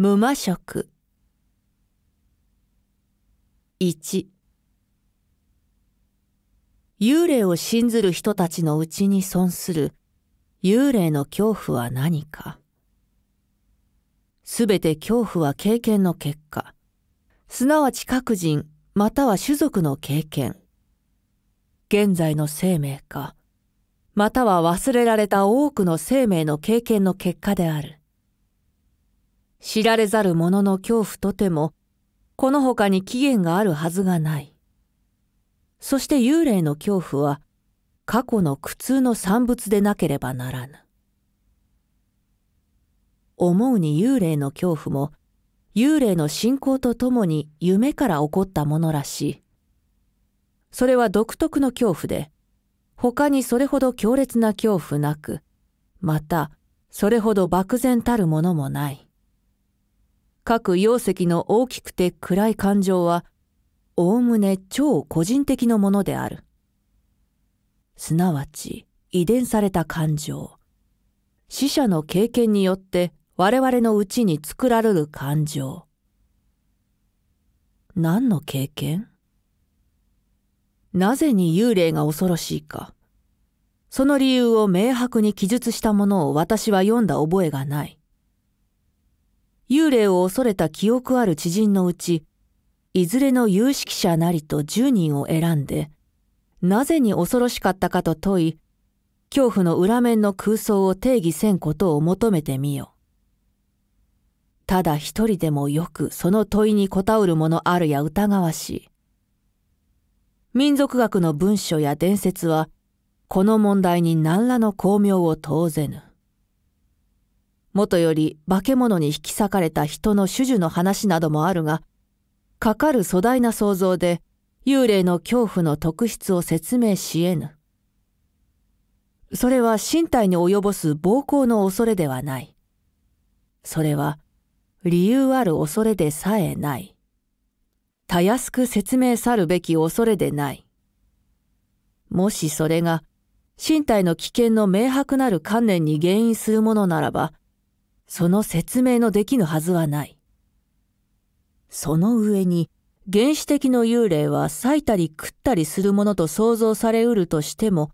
無魔食一幽霊を信ずる人たちのうちに損する幽霊の恐怖は何かすべて恐怖は経験の結果すなわち各人または種族の経験現在の生命かまたは忘れられた多くの生命の経験の結果である知られざる者の恐怖とても、この他に起源があるはずがない。そして幽霊の恐怖は、過去の苦痛の産物でなければならぬ。思うに幽霊の恐怖も、幽霊の信仰とともに夢から起こったものらしい。それは独特の恐怖で、他にそれほど強烈な恐怖なく、また、それほど漠然たるものもない。各容石の大きくて暗い感情は、おおむね超個人的のものである。すなわち、遺伝された感情。死者の経験によって我々のうちに作られる感情。何の経験なぜに幽霊が恐ろしいか。その理由を明白に記述したものを私は読んだ覚えがない。幽霊を恐れた記憶ある知人のうち、いずれの有識者なりと10人を選んで、なぜに恐ろしかったかと問い、恐怖の裏面の空想を定義せんことを求めてみよ。ただ一人でもよくその問いにたうるものあるや疑わしい。民族学の文書や伝説は、この問題に何らの巧妙を通ぜぬ。もとより化け物に引き裂かれた人の種々の話などもあるが、かかる粗大な想像で幽霊の恐怖の特質を説明し得ぬ。それは身体に及ぼす暴行の恐れではない。それは理由ある恐れでさえない。たやすく説明さるべき恐れでない。もしそれが身体の危険の明白なる観念に原因するものならば、その説明のできぬはずはない。その上に、原始的の幽霊は咲いたり食ったりするものと想像されうるとしても、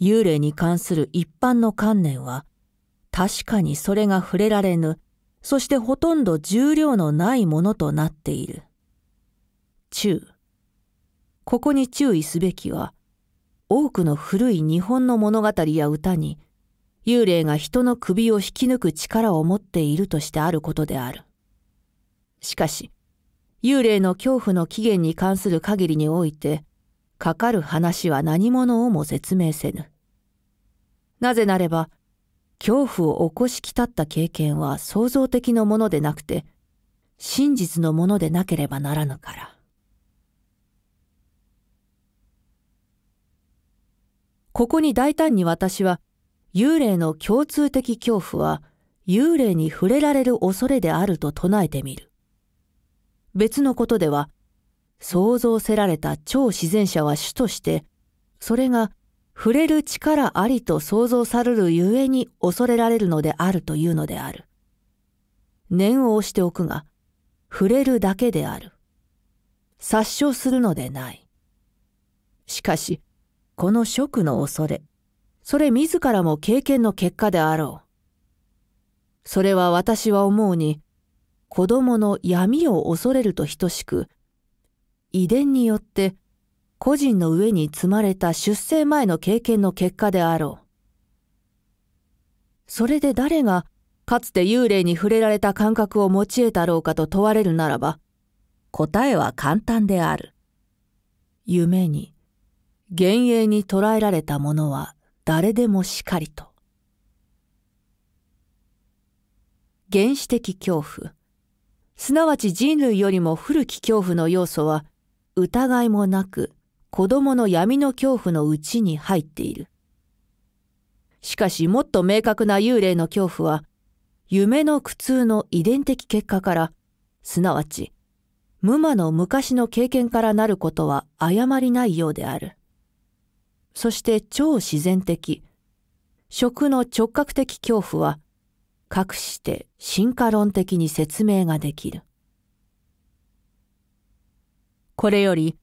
幽霊に関する一般の観念は、確かにそれが触れられぬ、そしてほとんど重量のないものとなっている。中。ここに注意すべきは、多くの古い日本の物語や歌に、幽霊が人の首を引き抜く力を持っているとしてあることである。しかし、幽霊の恐怖の起源に関する限りにおいて、かかる話は何者をも説明せぬ。なぜなれば、恐怖を起こしきたった経験は創造的のものでなくて、真実のものでなければならぬから。ここに大胆に私は幽霊の共通的恐怖は幽霊に触れられる恐れであると唱えてみる。別のことでは、想像せられた超自然者は主として、それが触れる力ありと想像されるゆえに恐れられるのであるというのである。念を押しておくが、触れるだけである。殺傷するのでない。しかし、この食の恐れ、それ自らも経験の結果であろう。それは私は思うに、子供の闇を恐れると等しく、遺伝によって個人の上に積まれた出生前の経験の結果であろう。それで誰がかつて幽霊に触れられた感覚を持ち得たろうかと問われるならば、答えは簡単である。夢に、幻影に捉えられたものは誰でもしかりと。原始的恐怖、すなわち人類よりも古き恐怖の要素は、疑いもなく子供の闇の恐怖のうちに入っている。しかしもっと明確な幽霊の恐怖は、夢の苦痛の遺伝的結果から、すなわち、無魔の昔の経験からなることは誤りないようである。そして超自然的。食の直角的恐怖は、かくして進化論的に説明ができる。これより、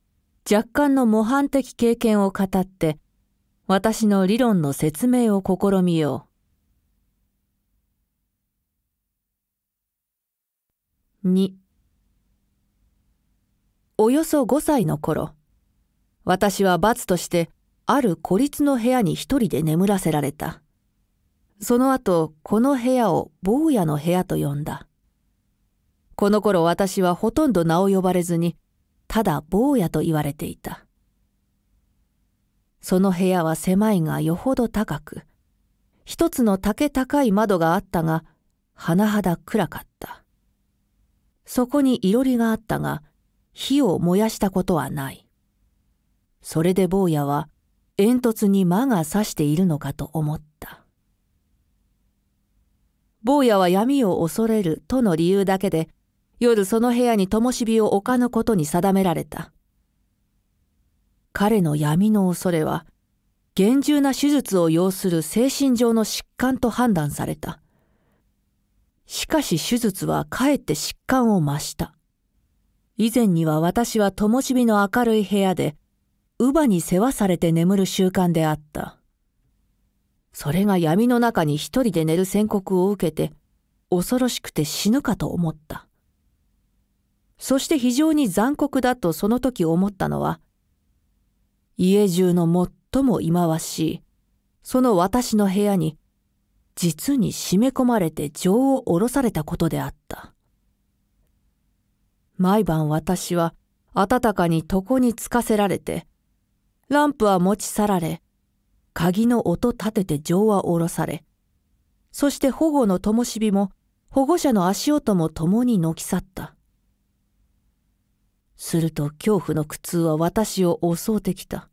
若干の模範的経験を語って、私の理論の説明を試みよう。2およそ5歳の頃、私は罰としてある孤立の部屋に一人で眠らせられた。その後、この部屋を坊やの部屋と呼んだ。この頃私はほとんど名を呼ばれずに、ただ坊やと言われていた。その部屋は狭いがよほど高く、一つの竹高い窓があったが、甚だ暗かった。そこにいろりがあったが、火を燃やしたことはない。それで坊やは、煙突に魔が差しているのかと思った。坊やは闇を恐れるとの理由だけで、夜その部屋に灯火を置かぬことに定められた。彼の闇の恐れは、厳重な手術を要する精神上の疾患と判断された。しかし手術はかえって疾患を増した。以前には私は灯火の明るい部屋で、乳母に世話されて眠る習慣であった。それが闇の中に一人で寝る宣告を受けて、恐ろしくて死ぬかと思った。そして非常に残酷だとその時思ったのは、家中の最も忌まわしい、その私の部屋に、実に締め込まれて情を下ろされたことであった。毎晩私は、暖かに床につかせられて、ランプは持ち去られ、鍵の音立てて錠は下ろされ、そして保護の灯火も保護者の足音も共に軒去った。すると恐怖の苦痛は私を襲うてきた。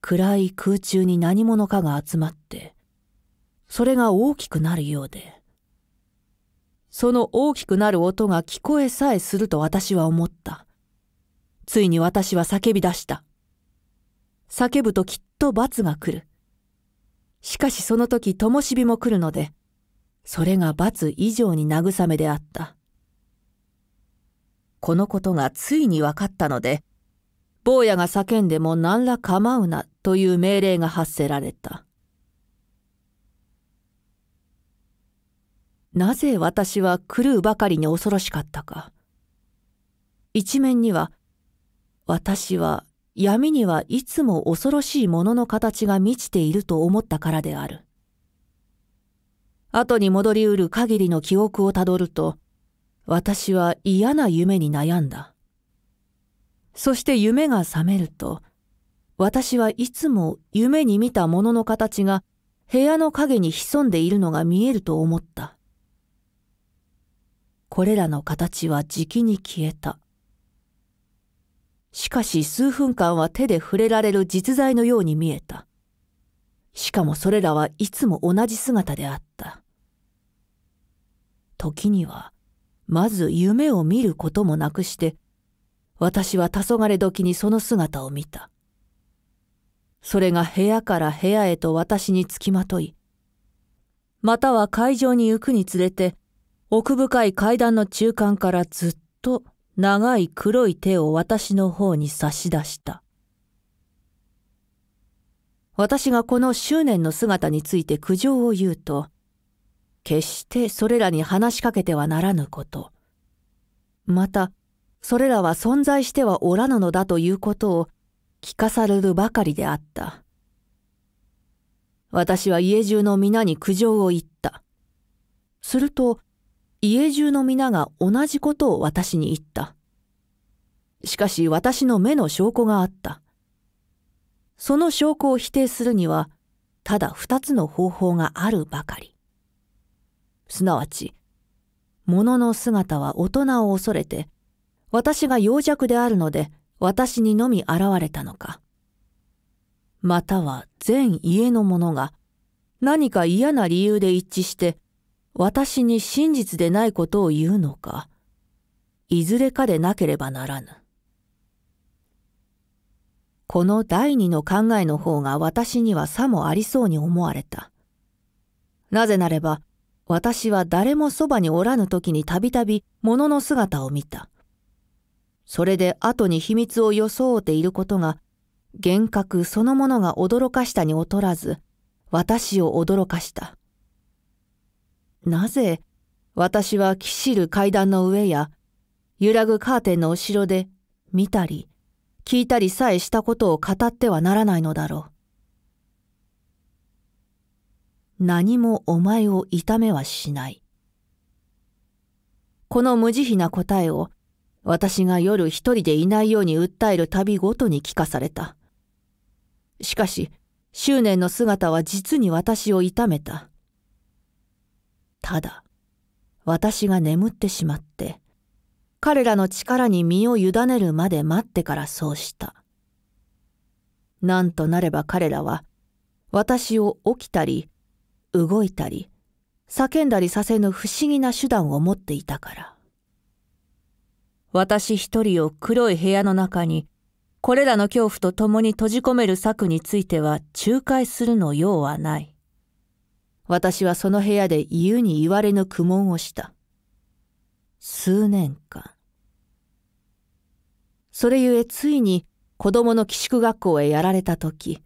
暗い空中に何者かが集まって、それが大きくなるようで、その大きくなる音が聞こえさえすると私は思った。ついに私は叫び出した。叫ぶときっと罰が来る。しかしその時灯火も来るので、それが罰以上に慰めであった。このことがついに分かったので、坊やが叫んでも何ら構うなという命令が発せられた。なぜ私は狂うばかりに恐ろしかったか。一面には私は闇にはいつも恐ろしいものの形が満ちていると思ったからである。後に戻りうる限りの記憶をたどると、私は嫌な夢に悩んだ。そして夢が覚めると、私はいつも夢に見たものの形が部屋の影に潜んでいるのが見えると思った。これらの形はじきに消えた。しかし数分間は手で触れられる実在のように見えた。しかもそれらはいつも同じ姿であった。時には、まず夢を見ることもなくして、私は黄昏時にその姿を見た。それが部屋から部屋へと私につきまとい、または会場に行くにつれて、奥深い階段の中間からずっと長い黒い手を私の方に差し出した。私がこの執念の姿について苦情を言うと、決してそれらに話しかけてはならぬこと。また、それらは存在してはおらぬのだということを聞かされるばかりであった。私は家中の皆に苦情を言った。すると、家中の皆が同じことを私に言った。しかし私の目の証拠があった。その証拠を否定するには、ただ二つの方法があるばかり。すなわち、物の姿は大人を恐れて、私が幼弱であるので、私にのみ現れたのか。または全家の者が、何か嫌な理由で一致して、私に真実でないことを言うのか、いずれかでなければならぬ。この第二の考えの方が私にはさもありそうに思われた。なぜなれば、私は誰もそばにおらぬ時にたびたび物の姿を見た。それで後に秘密を装っていることが、幻覚そのものが驚かしたに劣らず、私を驚かした。なぜ私はきしる階段の上や揺らぐカーテンの後ろで見たり聞いたりさえしたことを語ってはならないのだろう。何もお前を痛めはしない。この無慈悲な答えを私が夜一人でいないように訴える旅ごとに聞かされた。しかし、執念の姿は実に私を痛めた。ただ、私が眠ってしまって、彼らの力に身を委ねるまで待ってからそうした。なんとなれば彼らは、私を起きたり、動いたり、叫んだりさせぬ不思議な手段を持っていたから。私一人を黒い部屋の中に、これらの恐怖と共に閉じ込める策については仲介するの用はない。私はその部屋で言うに言われぬ苦悶をした。数年間。それゆえついに子供の寄宿学校へやられた時、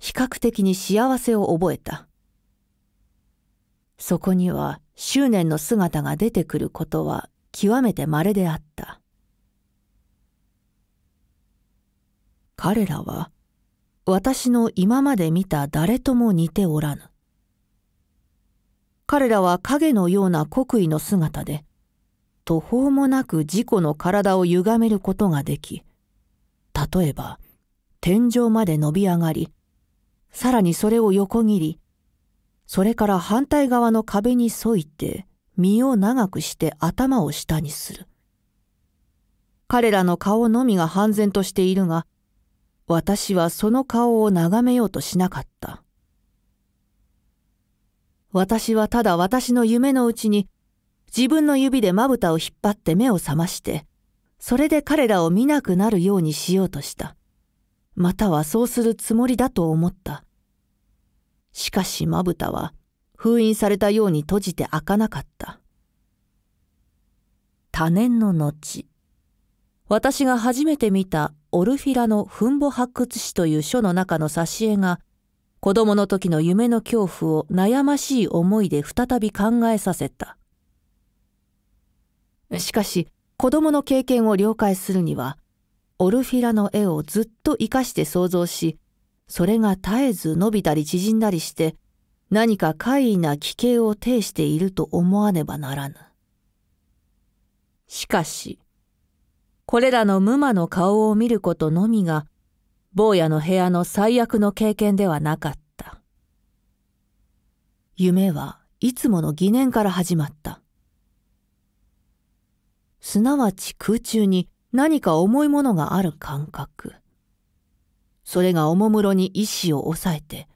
比較的に幸せを覚えた。そこには執念の姿が出てくることは極めて稀であった。彼らは私の今まで見た誰とも似ておらぬ。彼らは影のような刻意の姿で、途方もなく自己の体を歪めることができ、例えば、天井まで伸び上がり、さらにそれを横切り、それから反対側の壁に沿いて、身を長くして頭を下にする。彼らの顔のみが半然としているが、私はその顔を眺めようとしなかった。私はただ私の夢のうちに、自分の指でまぶたを引っ張って目を覚まして、それで彼らを見なくなるようにしようとした。またはそうするつもりだと思った。しかしまぶたは封印されたように閉じて開かなかった。多年の後、私が初めて見たオルフィラの墳墓発掘史という書の中の挿絵が子供の時の夢の恐怖を悩ましい思いで再び考えさせた。しかし、子供の経験を了解するには、オルフィラの絵をずっと生かして想像し、それが絶えず伸びたり縮んだりして、何か怪異な奇形を呈していると思わねばならぬ。しかし、これらの無魔の顔を見ることのみが、坊やの部屋の最悪の経験ではなかった。夢はいつもの疑念から始まった。すなわち空中に何か重いものがある感覚。それがおもむろに意志を抑えて、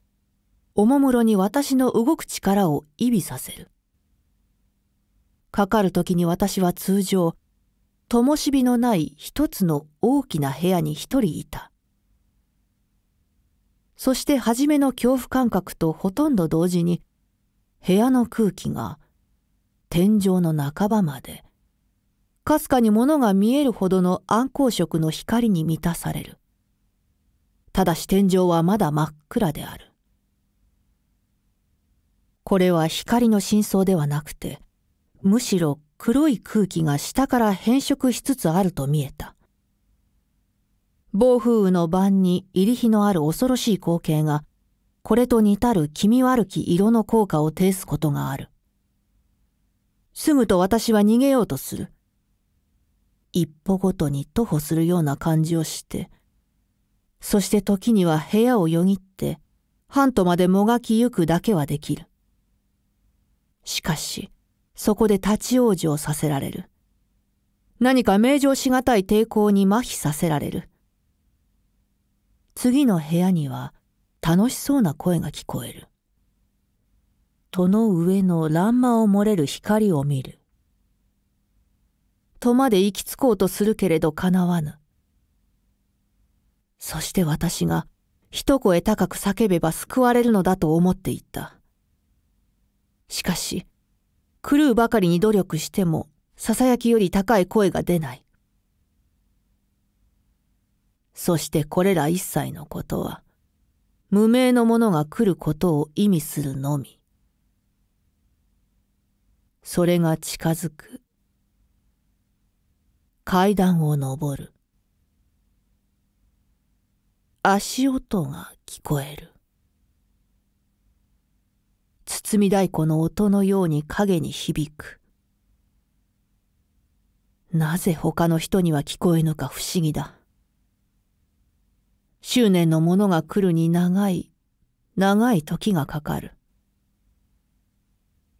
おもむろに私の動く力を意味させる。かかる時に私は通常、灯火のない一つの大きな部屋に一人いた。そして初めの恐怖感覚とほとんど同時に、部屋の空気が天井の半ばまで、かすかに物が見えるほどの暗光色の光に満たされる。ただし天井はまだ真っ暗である。これは光の真相ではなくて、むしろ黒い空気が下から変色しつつあると見えた。暴風雨の晩に入り日のある恐ろしい光景が、これと似たる気味悪き色の効果を呈すことがある。すぐと私は逃げようとする。一歩ごとに徒歩するような感じをして、そして時には部屋をよぎって、半島までもがきゆくだけはできる。しかし、そこで立ち往生させられる。何か名状しがたい抵抗に麻痺させられる。次の部屋には楽しそうな声が聞こえる。戸の上の欄間を漏れる光を見る。戸まで行き着こうとするけれど叶わぬ。そして私が一声高く叫べば救われるのだと思っていた。しかし、狂うばかりに努力しても、囁きより高い声が出ない。そしてこれら一切のことは、無名の者が来ることを意味するのみ。それが近づく。階段を上る。足音が聞こえる。包み太鼓の音のように影に響く。なぜ他の人には聞こえぬか不思議だ。執念のものが来るに長い、長い時がかかる。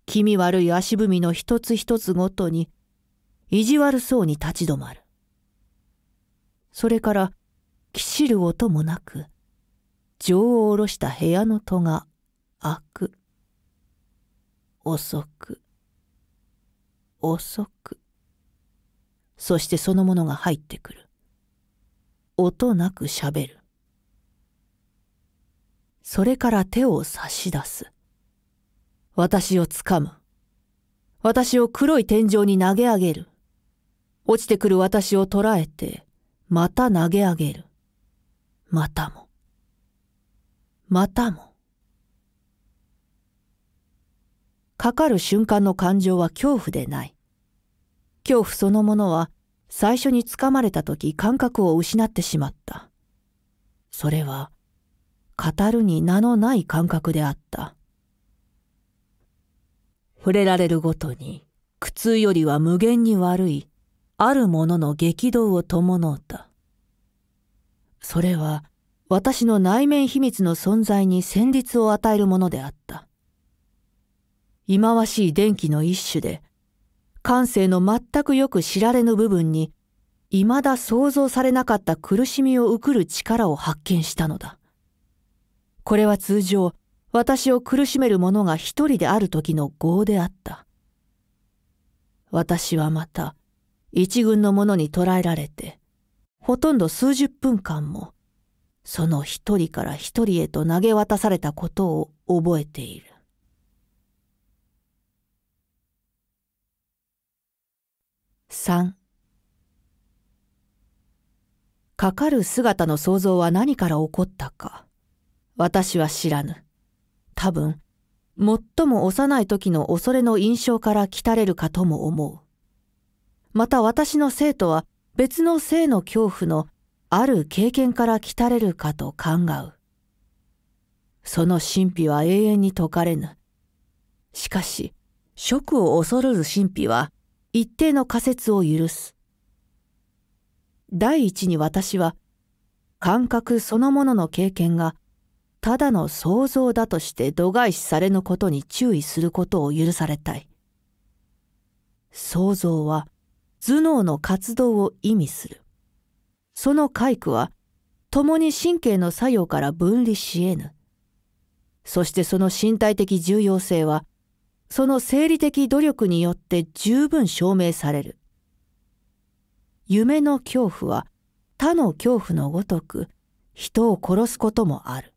気味悪い足踏みの一つ一つごとに、意地悪そうに立ち止まる。それから、きしる音もなく、情を下ろした部屋の戸が開く。遅く、遅く。そしてそのものが入ってくる。音なく喋る。それから手を差し出す。私を掴む。私を黒い天井に投げ上げる。落ちてくる私を捉えて、また投げ上げる。またも。またも。かかる瞬間の感情は恐怖でない。恐怖そのものは最初につかまれた時感覚を失ってしまった。それは語るに名のない感覚であった。触れられるごとに、苦痛よりは無限に悪い、あるものの激動を伴うた。それは、私の内面秘密の存在に旋律を与えるものであった。忌まわしい電気の一種で、感性の全くよく知られぬ部分に、未だ想像されなかった苦しみを受くる力を発見したのだ。これは通常、私を苦しめる者が一人である時の業であった。私はまた、一軍の者に捕らえられて、ほとんど数十分間も、その一人から一人へと投げ渡されたことを覚えている。三。かかる姿の想像は何から起こったか。私は知らぬ。多分、最も幼い時の恐れの印象から来たれるかとも思う。また私の生徒は別の性の恐怖のある経験から来たれるかと考う。その神秘は永遠に解かれぬ。しかし、職を恐るる神秘は一定の仮説を許す。第一に私は、感覚そのものの経験がただの想像だとして度外視されぬことに注意することを許されたい。想像は頭脳の活動を意味する。その回苦は共に神経の作用から分離し得ぬ。そしてその身体的重要性はその生理的努力によって十分証明される。夢の恐怖は他の恐怖のごとく人を殺すこともある。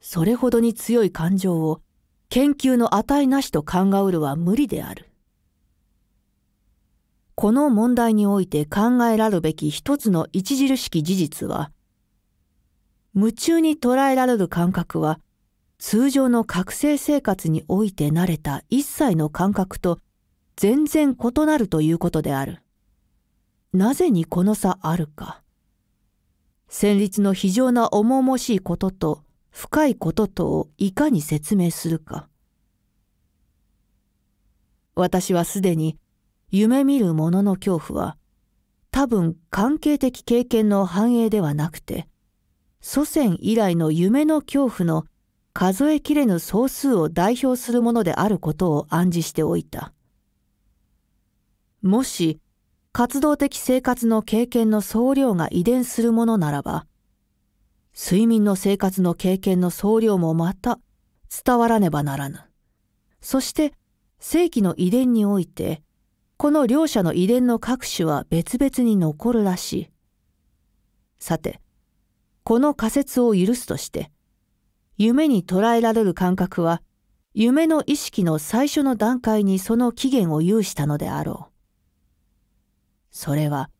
それほどに強い感情を研究の値なしと考えるは無理である。この問題において考えられるべき一つの著しき事実は、夢中に捉えられる感覚は、通常の覚醒生活において慣れた一切の感覚と全然異なるということである。なぜにこの差あるか。戦慄の非常な重々しいことと、深いこととをいかに説明するか。私はすでに夢見る者のの恐怖は多分関係的経験の反映ではなくて祖先以来の夢の恐怖の数えきれぬ総数を代表するものであることを暗示しておいた。もし活動的生活の経験の総量が遺伝するものならば睡眠の生活の経験の総量もまた伝わらねばならぬ。そして世紀の遺伝においてこの両者の遺伝の各種は別々に残るらしい。さてこの仮説を許すとして夢に捉えられる感覚は夢の意識の最初の段階にその起源を有したのであろう。それは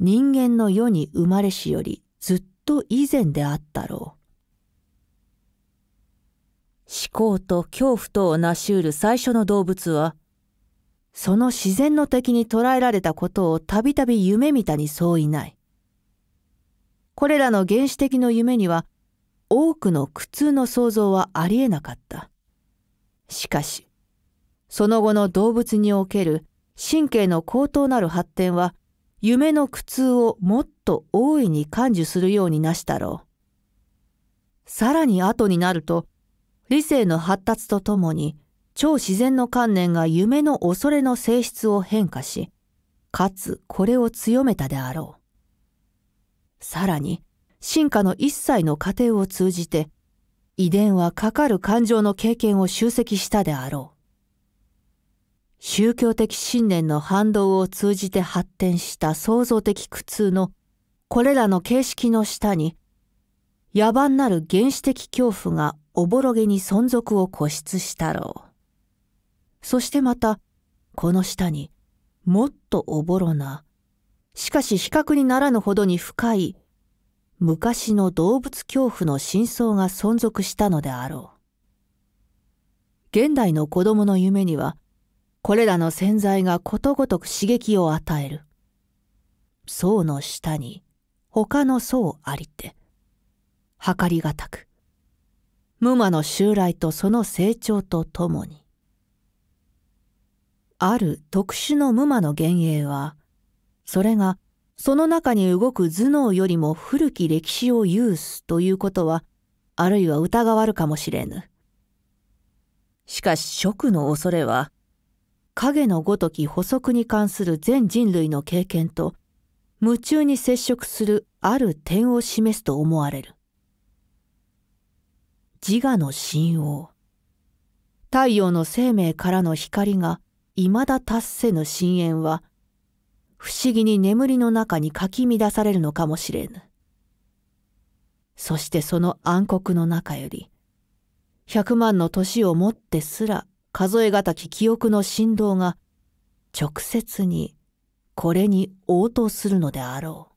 人間の世に生まれしよりずっと以前であったろう。思考と恐怖とを成し得る最初の動物は、その自然の敵に捕らえられたことをたびたび夢見たに相違ない。これらの原始的の夢には、多くの苦痛の想像はありえなかった。しかし、その後の動物における神経の高等なる発展は、夢の苦痛をもっと大いに感受するようになしたろう。さらに後になると、理性の発達とともに、超自然の観念が夢の恐れの性質を変化し、かつこれを強めたであろう。さらに、進化の一切の過程を通じて、遺伝はかかる感情の経験を集積したであろう。宗教的信念の反動を通じて発展した創造的苦痛のこれらの形式の下に野蛮なる原始的恐怖がおぼろげに存続を固執したろう。そしてまた、この下にもっとおぼろな、しかし比較にならぬほどに深い、昔の動物恐怖の真相が存続したのであろう。現代の子供の夢には、これらの洗剤がことごとく刺激を与える。層の下に他の層ありて、計りがたく、無魔の襲来とその成長とともに。ある特殊の無魔の幻影は、それがその中に動く頭脳よりも古き歴史を有すということは、あるいは疑わるかもしれぬ。しかし、食の恐れは、影のごとき補足に関する全人類の経験と、夢中に接触するある点を示すと思われる。自我の神王。太陽の生命からの光が未だ達せぬ深淵は、不思議に眠りの中にかき乱されるのかもしれぬ。そしてその暗黒の中より、百万の年をもってすら数えがたき記憶の振動が直接にこれに応答するのであろう。